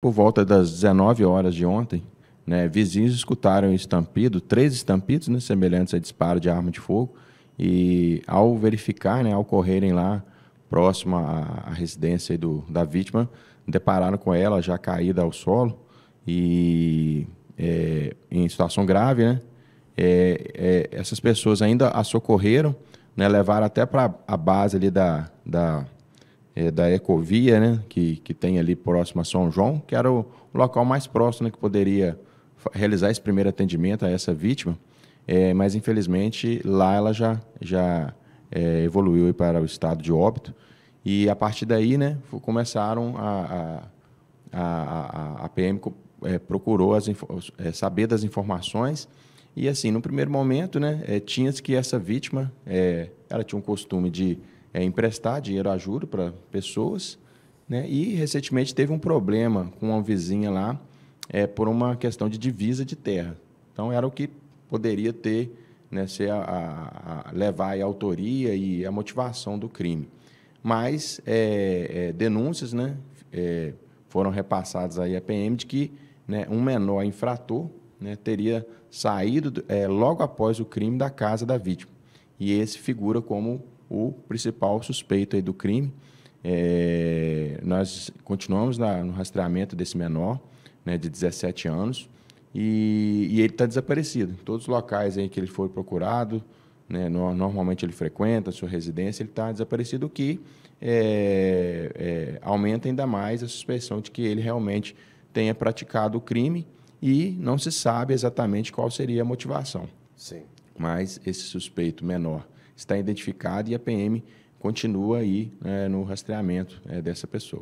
Por volta das 19 horas de ontem, né, vizinhos escutaram estampido, três estampidos né, semelhantes a disparo de arma de fogo, e ao verificar, né, ao correrem lá próximo à, à residência do, da vítima, depararam com ela já caída ao solo e é, em situação grave. Né, é, é, essas pessoas ainda a socorreram, né, levaram até para a base ali da, da é, da Ecovia, né, que, que tem ali próximo a São João, que era o, o local mais próximo né, que poderia realizar esse primeiro atendimento a essa vítima, é, mas infelizmente lá ela já, já é, evoluiu para o estado de óbito e a partir daí né, começaram a, a, a, a PM é, procurou as, é, saber das informações e assim, no primeiro momento, né, é, tinha-se que essa vítima, ela tinha um costume de é, emprestar dinheiro a juro para pessoas. Né? E recentemente teve um problema com uma vizinha lá é, por uma questão de divisa de terra. Então era o que poderia ter, né, ser a, a, a levar a autoria e a motivação do crime. Mas é, é, denúncias né, é, foram repassadas aí à PM de que né, um menor infrator né, teria saído é, logo após o crime da casa da vítima. E esse figura como o principal suspeito do crime. É, nós continuamos na, no rastreamento desse menor, né, de 17 anos, e, e ele está desaparecido. em Todos os locais em que ele foi procurado, né, no, normalmente ele frequenta a sua residência, ele está desaparecido, o que é, é, aumenta ainda mais a suspeição de que ele realmente tenha praticado o crime e não se sabe exatamente qual seria a motivação. Sim. Mas esse suspeito menor está identificado e a PM continua aí né, no rastreamento é, dessa pessoa.